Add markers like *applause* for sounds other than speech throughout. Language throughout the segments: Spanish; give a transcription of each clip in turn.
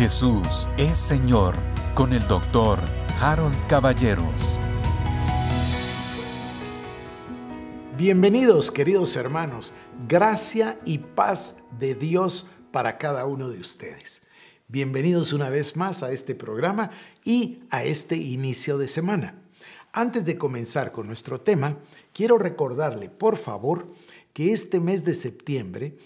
Jesús es Señor con el doctor Harold Caballeros. Bienvenidos queridos hermanos, gracia y paz de Dios para cada uno de ustedes. Bienvenidos una vez más a este programa y a este inicio de semana. Antes de comenzar con nuestro tema, quiero recordarle, por favor, que este mes de septiembre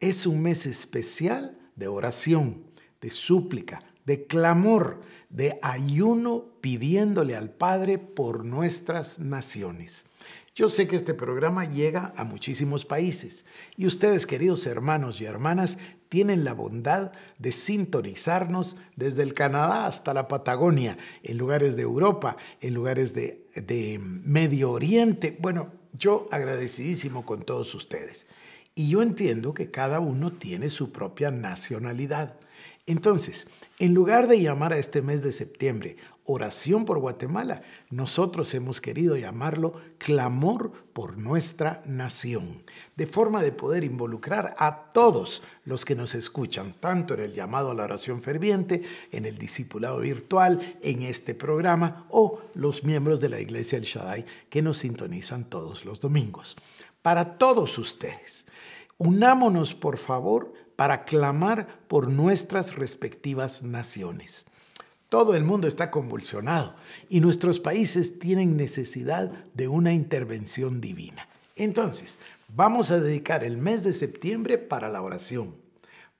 es un mes especial de oración de súplica, de clamor, de ayuno pidiéndole al Padre por nuestras naciones. Yo sé que este programa llega a muchísimos países y ustedes, queridos hermanos y hermanas, tienen la bondad de sintonizarnos desde el Canadá hasta la Patagonia, en lugares de Europa, en lugares de, de Medio Oriente. Bueno, yo agradecidísimo con todos ustedes. Y yo entiendo que cada uno tiene su propia nacionalidad. Entonces, en lugar de llamar a este mes de septiembre oración por Guatemala, nosotros hemos querido llamarlo clamor por nuestra nación, de forma de poder involucrar a todos los que nos escuchan, tanto en el llamado a la oración ferviente, en el discipulado virtual, en este programa o los miembros de la Iglesia del Shaddai que nos sintonizan todos los domingos. Para todos ustedes. Unámonos, por favor, para clamar por nuestras respectivas naciones. Todo el mundo está convulsionado y nuestros países tienen necesidad de una intervención divina. Entonces, vamos a dedicar el mes de septiembre para la oración,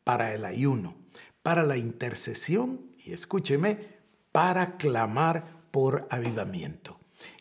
para el ayuno, para la intercesión y, escúcheme, para clamar por avivamiento.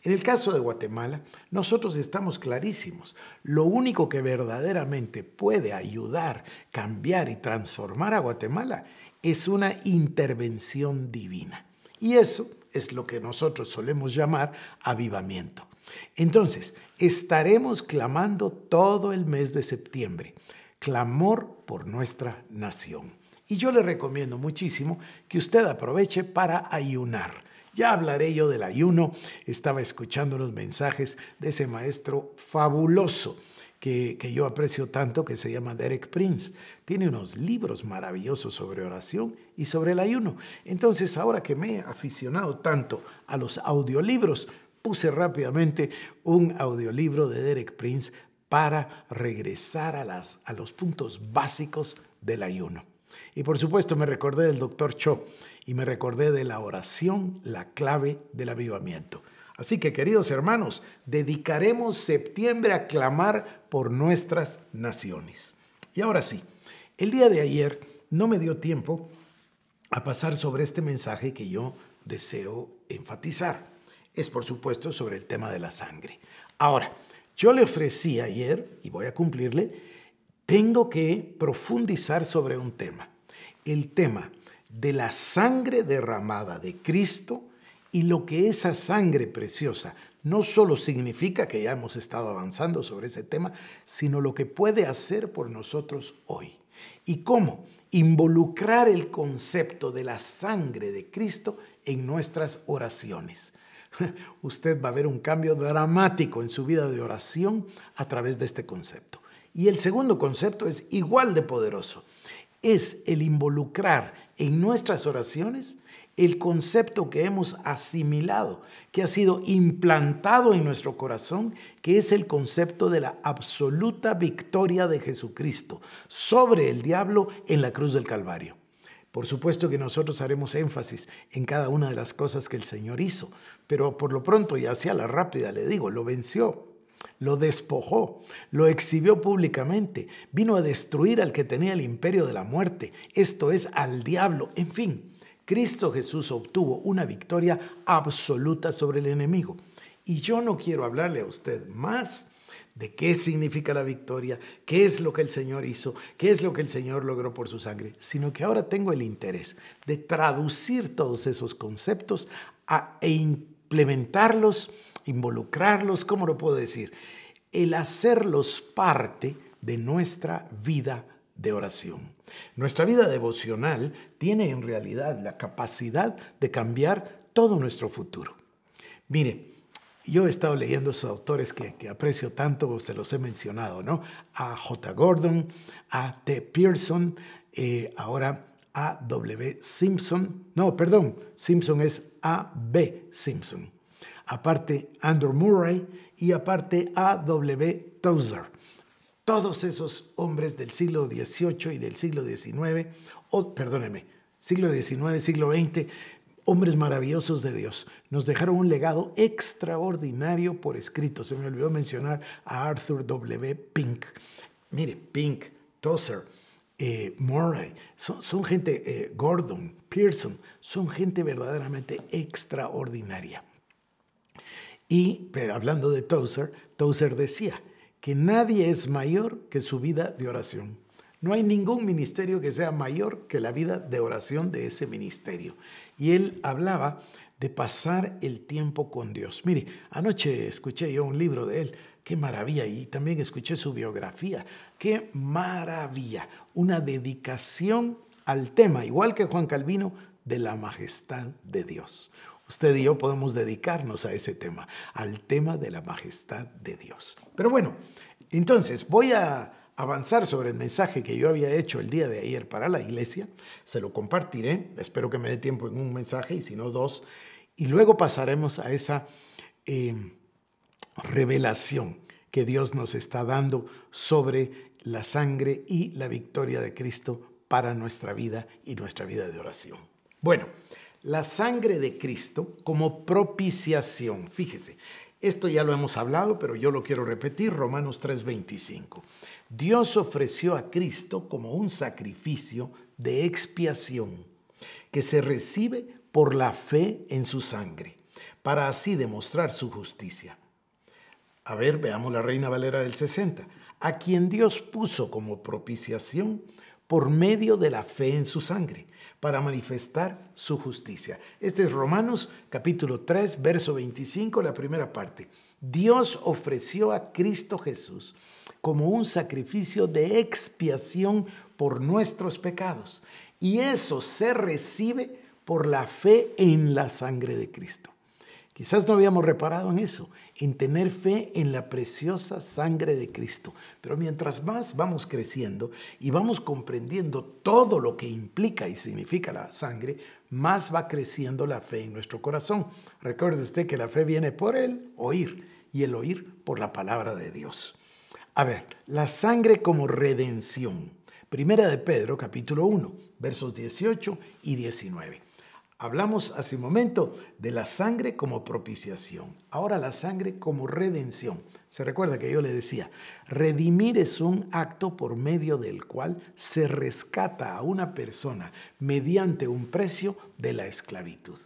En el caso de Guatemala, nosotros estamos clarísimos. Lo único que verdaderamente puede ayudar, cambiar y transformar a Guatemala es una intervención divina. Y eso es lo que nosotros solemos llamar avivamiento. Entonces, estaremos clamando todo el mes de septiembre, clamor por nuestra nación. Y yo le recomiendo muchísimo que usted aproveche para ayunar. Ya hablaré yo del ayuno. Estaba escuchando los mensajes de ese maestro fabuloso. Que, que, yo aprecio tanto, que se llama Derek Prince. Tiene unos libros maravillosos sobre oración y sobre el ayuno. Entonces, ahora que me he aficionado tanto a los audiolibros, puse rápidamente un audiolibro de Derek Prince para regresar a, las, a los puntos básicos del ayuno. Y por supuesto me recordé del doctor Cho y me recordé de la oración, la clave del avivamiento. Así que queridos hermanos, dedicaremos septiembre a clamar por nuestras naciones. Y ahora sí, el día de ayer no me dio tiempo a pasar sobre este mensaje que yo deseo enfatizar. Es por supuesto sobre el tema de la sangre. Ahora, yo le ofrecí ayer, y voy a cumplirle, tengo que profundizar sobre un tema el tema de la sangre derramada de Cristo y lo que esa sangre preciosa no solo significa que ya hemos estado avanzando sobre ese tema, sino lo que puede hacer por nosotros hoy. ¿Y cómo? Involucrar el concepto de la sangre de Cristo en nuestras oraciones. *laughs* Usted va a ver un cambio dramático en su vida de oración a través de este concepto. Y el segundo concepto es igual de poderoso, es el involucrar en nuestras oraciones el concepto que hemos asimilado, que ha sido implantado en nuestro corazón, que es el concepto de la absoluta victoria de Jesucristo sobre el diablo en la cruz del Calvario. Por supuesto que nosotros haremos énfasis en cada una de las cosas que el Señor hizo, pero por lo pronto y hacia la rápida le digo, lo venció lo despojó, lo exhibió públicamente, vino a destruir al que tenía el imperio de la muerte, esto es al diablo, en fin. Cristo Jesús obtuvo una victoria absoluta sobre el enemigo. Y yo no quiero hablarle a usted más de qué significa la victoria, qué es lo que el Señor hizo, qué es lo que el Señor logró por su sangre, sino que ahora tengo el interés de traducir todos esos conceptos e implementarlos involucrarlos, ¿cómo lo puedo decir? El hacerlos parte de nuestra vida de oración. Nuestra vida devocional tiene en realidad la capacidad de cambiar todo nuestro futuro. Mire, yo he estado leyendo esos autores que, aprecio tanto, se los he mencionado, ¿no? A J. Gordon, a T. Pearson, eh, ahora a W. Simpson, no, perdón, Simpson es A. B. Simpson aparte Andrew Murray y aparte A.W. Tozer. Todos esos hombres del siglo XVIII y del siglo XIX, o perdóneme, siglo XIX, siglo XX, hombres maravillosos de Dios, nos dejaron un legado extraordinario por escrito. Se me olvidó mencionar a Arthur W. Pink. Mire, Pink, Tozer, eh, Murray, son, gente, eh, Gordon, Pearson, son gente verdaderamente extraordinaria. Y hablando de Tozer, Tozer decía que nadie es mayor que su vida de oración. No hay ningún ministerio que sea mayor que la vida de oración de ese ministerio. Y él hablaba de pasar el tiempo con Dios. Mire, anoche escuché yo un libro de él, qué maravilla, y también escuché su biografía, qué maravilla, una dedicación al tema, igual que Juan Calvino, de la majestad de Dios usted y yo podemos dedicarnos a ese tema, al tema de la majestad de Dios. Pero bueno, entonces voy a avanzar sobre el mensaje que yo había hecho el día de ayer para la iglesia, se lo compartiré, espero que me dé tiempo en un mensaje y si no dos, y luego pasaremos a esa eh, revelación que Dios nos está dando sobre la sangre y la victoria de Cristo para nuestra vida y nuestra vida de oración. Bueno, la sangre de Cristo como propiciación. Fíjese, esto ya lo hemos hablado, pero yo lo quiero repetir, Romanos 3:25. Dios ofreció a Cristo como un sacrificio de expiación que se recibe por la fe en su sangre, para así demostrar su justicia. A ver, veamos la Reina Valera del 60, a quien Dios puso como propiciación por medio de la fe en su sangre para manifestar su justicia. Este es Romanos capítulo 3, verso 25, la primera parte. Dios ofreció a Cristo Jesús como un sacrificio de expiación por nuestros pecados. Y eso se recibe por la fe en la sangre de Cristo. Quizás no habíamos reparado en eso en tener fe en la preciosa sangre de Cristo. Pero mientras más vamos creciendo y vamos comprendiendo todo lo que implica y significa la sangre, más va creciendo la fe en nuestro corazón. Recuerde usted que la fe viene por el oír y el oír por la palabra de Dios. A ver, la sangre como redención. Primera de Pedro, capítulo 1, versos 18 y 19. Hablamos hace un momento de la sangre como propiciación, ahora la sangre como redención. Se recuerda que yo le decía, redimir es un acto por medio del cual se rescata a una persona mediante un precio de la esclavitud.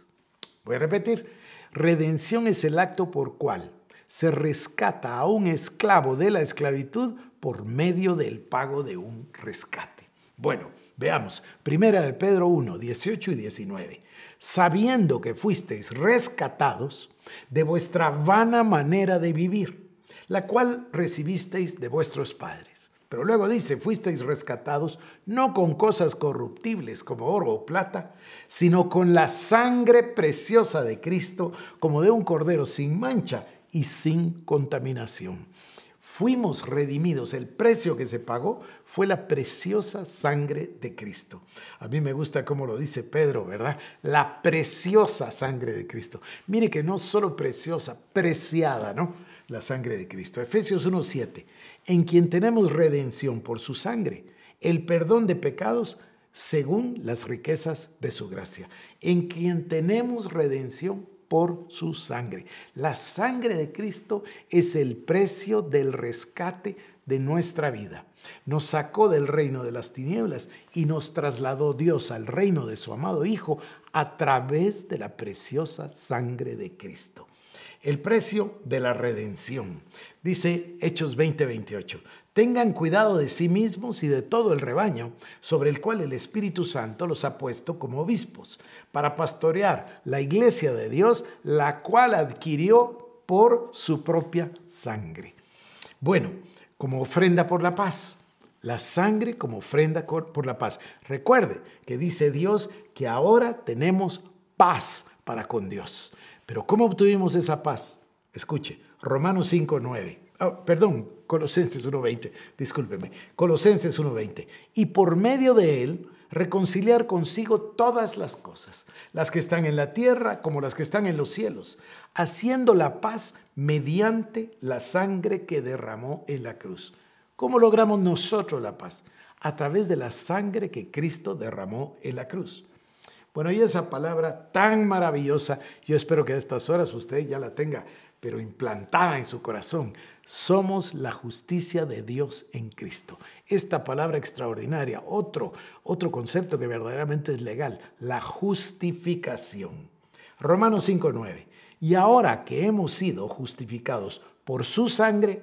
Voy a repetir, redención es el acto por cual se rescata a un esclavo de la esclavitud por medio del pago de un rescate. Bueno, veamos, primera de Pedro 1, 18 y 19 sabiendo que fuisteis rescatados de vuestra vana manera de vivir, la cual recibisteis de vuestros padres. Pero luego dice, fuisteis rescatados no con cosas corruptibles como oro o plata, sino con la sangre preciosa de Cristo como de un cordero sin mancha y sin contaminación fuimos redimidos. El precio que se pagó fue la preciosa sangre de Cristo. A mí me gusta cómo lo dice Pedro, ¿verdad? La preciosa sangre de Cristo. Mire que no solo preciosa, preciada, ¿no? La sangre de Cristo. Efesios 1.7. En quien tenemos redención por su sangre, el perdón de pecados según las riquezas de su gracia. En quien tenemos redención por su sangre. La sangre de Cristo es el precio del rescate de nuestra vida. Nos sacó del reino de las tinieblas y nos trasladó Dios al reino de su amado Hijo a través de la preciosa sangre de Cristo. El precio de la redención. Dice Hechos 20:28. Tengan cuidado de sí mismos y de todo el rebaño sobre el cual el Espíritu Santo los ha puesto como obispos, para pastorear la iglesia de Dios, la cual adquirió por su propia sangre. Bueno, como ofrenda por la paz, la sangre como ofrenda por la paz. Recuerde que dice Dios que ahora tenemos paz para con Dios. Pero ¿cómo obtuvimos esa paz? Escuche, Romanos 5.9. Ah, perdón, Colosenses 1.20, discúlpeme, Colosenses 1.20, y por medio de él reconciliar consigo todas las cosas, las que están en la tierra como las que están en los cielos, haciendo la paz mediante la sangre que derramó en la cruz. ¿Cómo logramos nosotros la paz? A través de la sangre que Cristo derramó en la cruz. Bueno, y esa palabra tan maravillosa, yo espero que a estas horas usted ya la tenga pero implantada en su corazón. Somos la justicia de Dios en Cristo. Esta palabra extraordinaria, otro, otro concepto que verdaderamente es legal, la justificación. Romanos 5.9. Y ahora que hemos sido justificados por su sangre,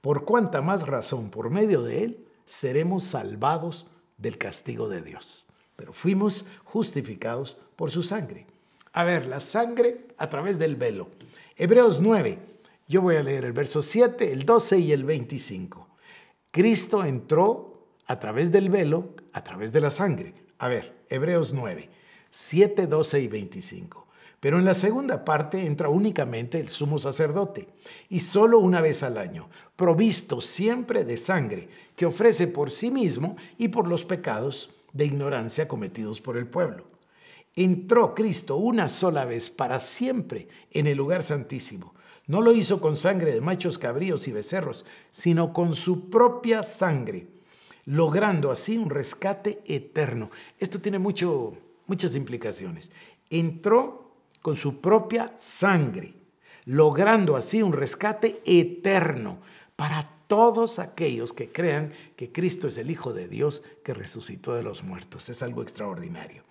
por cuánta más razón por medio de él seremos salvados del castigo de Dios. Pero fuimos justificados por su sangre. A ver, la sangre a través del velo Hebreos 9. Yo voy a leer el verso 7, el 12 y el 25. Cristo entró a través del velo, a través de la sangre. A ver, Hebreos 9, 7, 12 y 25. Pero en la segunda parte entra únicamente el sumo sacerdote, y solo una vez al año, provisto siempre de sangre, que ofrece por sí mismo y por los pecados de ignorancia cometidos por el pueblo entró Cristo una sola vez para siempre en el lugar santísimo. No lo hizo con sangre de machos cabríos y becerros, sino con su propia sangre, logrando así un rescate eterno. Esto tiene mucho, muchas implicaciones. Entró con su propia sangre, logrando así un rescate eterno para todos aquellos que crean que Cristo es el Hijo de Dios que resucitó de los muertos. Es algo extraordinario.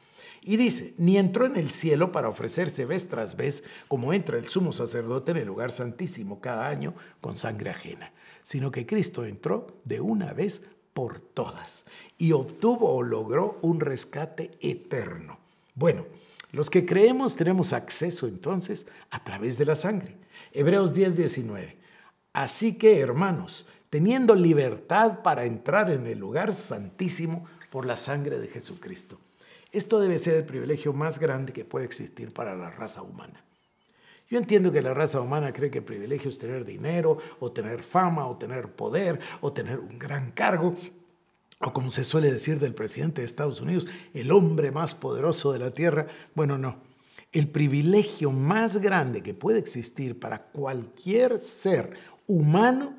Y dice, ni entró en el cielo para ofrecerse vez tras vez, como entra el sumo sacerdote en el lugar santísimo cada año con sangre ajena, sino que Cristo entró de una vez por todas y obtuvo o logró un rescate eterno. Bueno, los que creemos tenemos acceso entonces a través de la sangre. Hebreos 10, Así que, hermanos, teniendo libertad para entrar en el lugar santísimo por la sangre de Jesucristo. Esto debe ser el privilegio más grande que puede existir para la raza humana. Yo entiendo que la raza humana cree que privilegio es tener dinero, o tener fama, o tener poder, o tener un gran cargo, o como se suele decir del presidente de Estados Unidos, el hombre más poderoso de la tierra. Bueno, no. El privilegio más grande que puede existir para cualquier ser humano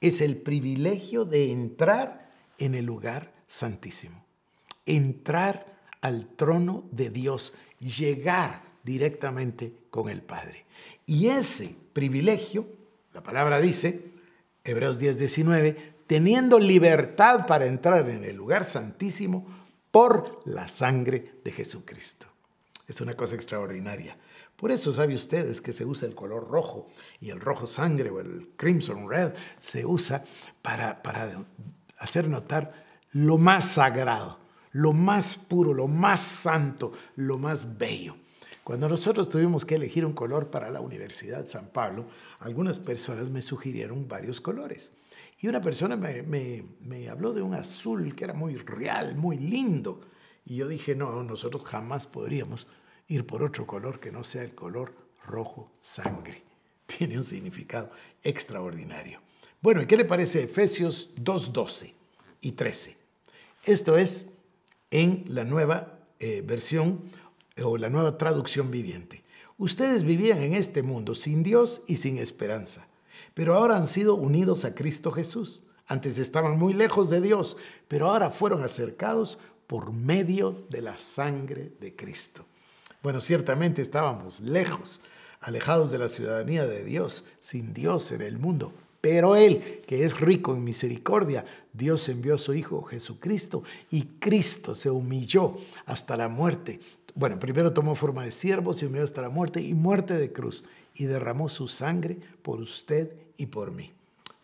es el privilegio de entrar en el lugar santísimo. Entrar al trono de Dios, llegar directamente con el Padre. Y ese privilegio, la palabra dice, Hebreos 10, 19, teniendo libertad para entrar en el lugar santísimo por la sangre de Jesucristo. Es una cosa extraordinaria. Por eso sabe ustedes que se usa el color rojo y el rojo sangre o el crimson red se usa para hacer notar lo más sagrado lo más puro, lo más santo, lo más bello. Cuando nosotros tuvimos que elegir un color para la Universidad San Pablo, algunas personas me sugirieron varios colores. Y una persona me, habló de un azul que era muy real, muy lindo. Y yo dije, no, nosotros jamás podríamos ir por otro color que no sea el color rojo sangre. *laughs* Tiene un significado extraordinario. Bueno, ¿y qué le parece Efesios 2.12 y 13? Esto es en la nueva eh, versión eh, o la nueva traducción viviente. Ustedes vivían en este mundo sin Dios y sin esperanza, pero ahora han sido unidos a Cristo Jesús. Antes estaban muy lejos de Dios, pero ahora fueron acercados por medio de la sangre de Cristo. Bueno, ciertamente estábamos lejos, alejados de la ciudadanía de Dios, sin Dios en el mundo, pero Él, que es rico en misericordia, Dios envió a su Hijo Jesucristo y Cristo se humilló hasta la muerte. Bueno, primero tomó forma de siervo, se humilló hasta la muerte y muerte de cruz y derramó su sangre por usted y por mí.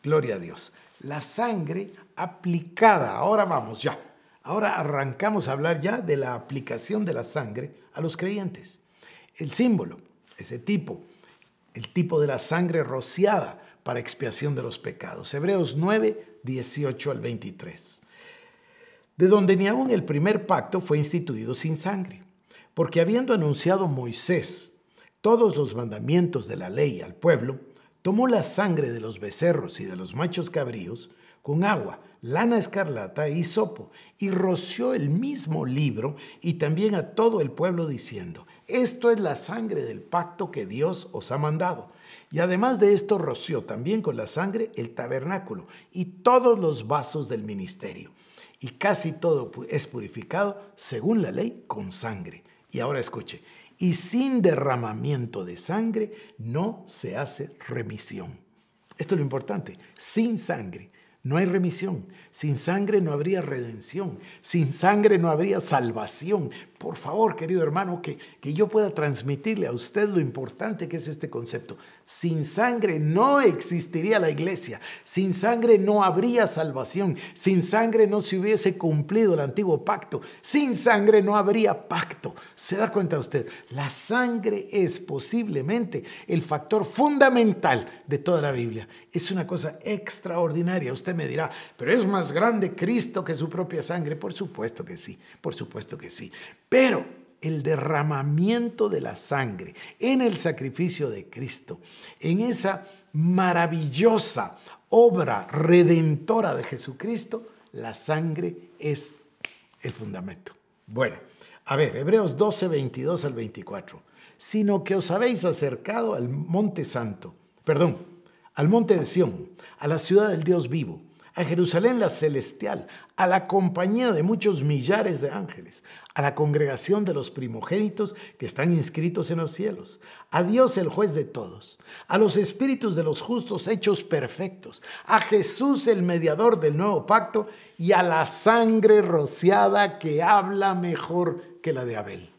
Gloria a Dios. La sangre aplicada. Ahora vamos ya. Ahora arrancamos a hablar ya de la aplicación de la sangre a los creyentes. El símbolo, ese tipo, el tipo de la sangre rociada para expiación de los pecados. Hebreos 9, 18 al 23. De donde ni aún el primer pacto fue instituido sin sangre, porque habiendo anunciado Moisés todos los mandamientos de la ley al pueblo, tomó la sangre de los becerros y de los machos cabríos con agua, lana escarlata y sopo, y roció el mismo libro y también a todo el pueblo diciendo, esto es la sangre del pacto que Dios os ha mandado y además de esto, roció también con la sangre el tabernáculo y todos los vasos del ministerio. Y casi todo es purificado, según la ley, con sangre. Y ahora escuche, y sin derramamiento de sangre no se hace remisión. Esto es lo importante, sin sangre. No hay remisión. Sin sangre no habría redención. Sin sangre no habría salvación por favor, querido hermano, que, que yo pueda transmitirle a usted lo importante que es este concepto. Sin sangre no existiría la iglesia, sin sangre no habría salvación, sin sangre no se hubiese cumplido el antiguo pacto, sin sangre no habría pacto. ¿Se da cuenta usted? La sangre es posiblemente el factor fundamental de toda la Biblia. Es una cosa extraordinaria. Usted me dirá, pero es más grande Cristo que su propia sangre. Por supuesto que sí, por supuesto que sí pero el derramamiento de la sangre en el sacrificio de Cristo, en esa maravillosa obra redentora de Jesucristo, la sangre es el fundamento. Bueno, a ver, Hebreos 12, 22 al 24. Sino que os habéis acercado al monte santo, perdón, al monte de Sión, a la ciudad del Dios vivo a Jerusalén la celestial, a la compañía de muchos millares de ángeles, a la congregación de los primogénitos que están inscritos en los cielos, a Dios el juez de todos, a los espíritus de los justos hechos perfectos, a Jesús el mediador del nuevo pacto y a la sangre rociada que habla mejor que la de Abel.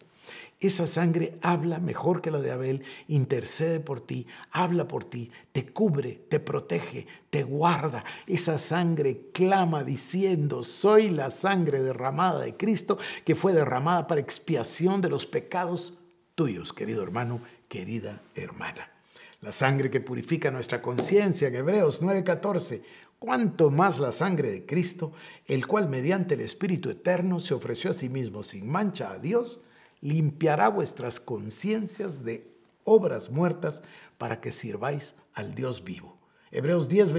Esa sangre habla mejor que la de Abel, intercede por ti, habla por ti, te cubre, te protege, te guarda. Esa sangre clama diciendo, soy la sangre derramada de Cristo que fue derramada para expiación de los pecados tuyos, querido hermano, querida hermana. La sangre que purifica nuestra conciencia, en Hebreos 9:14, cuanto más la sangre de Cristo, el cual mediante el Espíritu Eterno se ofreció a sí mismo sin mancha a Dios, limpiará vuestras conciencias de obras muertas para que sirváis al Dios vivo. Hebreos 10,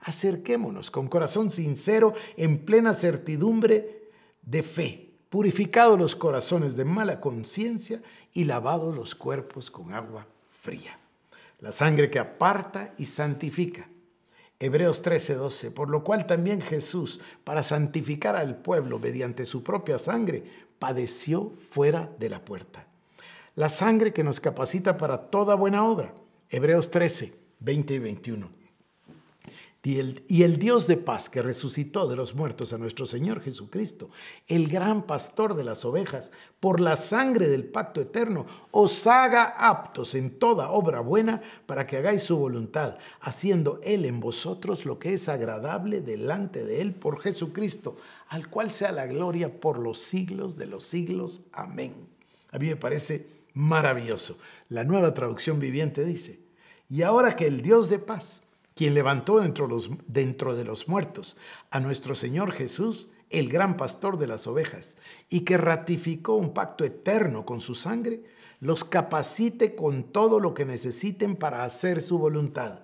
Acerquémonos con corazón sincero, en plena certidumbre de fe, purificados los corazones de mala conciencia y lavados los cuerpos con agua fría. La sangre que aparta y santifica. Hebreos 13:12, por lo cual también Jesús, para santificar al pueblo mediante su propia sangre, padeció fuera de la puerta. La sangre que nos capacita para toda buena obra. Hebreos 13, 20 y 21. Y el, Dios de paz que resucitó de los muertos a nuestro Señor Jesucristo, el gran pastor de las ovejas, por la sangre del pacto eterno, os haga aptos en toda obra buena para que hagáis su voluntad, haciendo Él en vosotros lo que es agradable delante de Él por Jesucristo, al cual sea la gloria por los siglos de los siglos. Amén. A mí me parece maravilloso. La nueva traducción viviente dice, y ahora que el Dios de paz, quien levantó dentro, los, dentro de los muertos a nuestro Señor Jesús, el gran pastor de las ovejas, y que ratificó un pacto eterno con su sangre, los capacite con todo lo que necesiten para hacer su voluntad.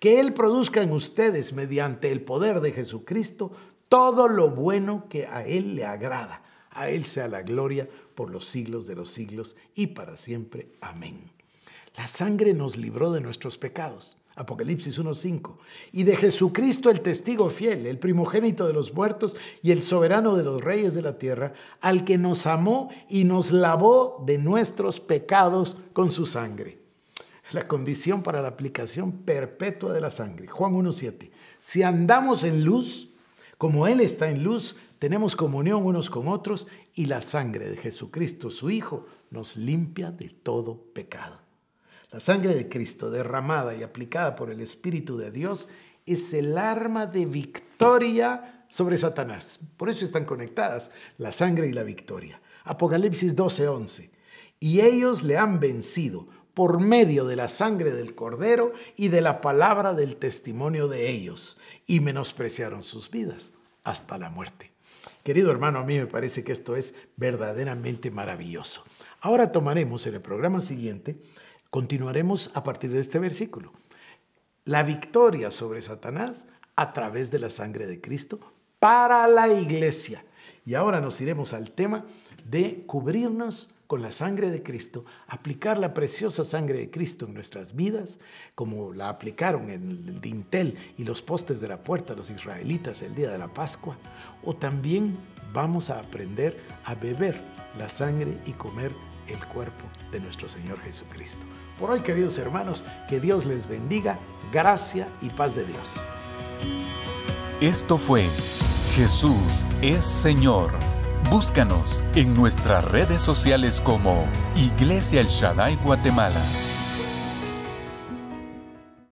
Que Él produzca en ustedes, mediante el poder de Jesucristo, todo lo bueno que a Él le agrada. A Él sea la gloria por los siglos de los siglos y para siempre. Amén. La sangre nos libró de nuestros pecados. Apocalipsis 1.5, y de Jesucristo el testigo fiel, el primogénito de los muertos y el soberano de los reyes de la tierra, al que nos amó y nos lavó de nuestros pecados con su sangre. La condición para la aplicación perpetua de la sangre. Juan 1.7. Si andamos en luz, como Él está en luz, tenemos comunión unos con otros y la sangre de Jesucristo, su Hijo, nos limpia de todo pecado. La sangre de Cristo derramada y aplicada por el Espíritu de Dios es el arma de victoria sobre Satanás. Por eso están conectadas la sangre y la victoria. Apocalipsis 12:11. Y ellos le han vencido por medio de la sangre del cordero y de la palabra del testimonio de ellos, y menospreciaron sus vidas hasta la muerte. Querido hermano, a mí me parece que esto es verdaderamente maravilloso. Ahora tomaremos en el programa siguiente Continuaremos a partir de este versículo. La victoria sobre Satanás a través de la sangre de Cristo para la iglesia. Y ahora nos iremos al tema de cubrirnos con la sangre de Cristo, aplicar la preciosa sangre de Cristo en nuestras vidas, como la aplicaron en el dintel y los postes de la puerta los israelitas el día de la Pascua, o también vamos a aprender a beber la sangre y comer el cuerpo de nuestro Señor Jesucristo. Por hoy, queridos hermanos, que Dios les bendiga, gracia y paz de Dios. Esto fue Jesús es Señor. Búscanos en nuestras redes sociales como Iglesia El Shaddai Guatemala.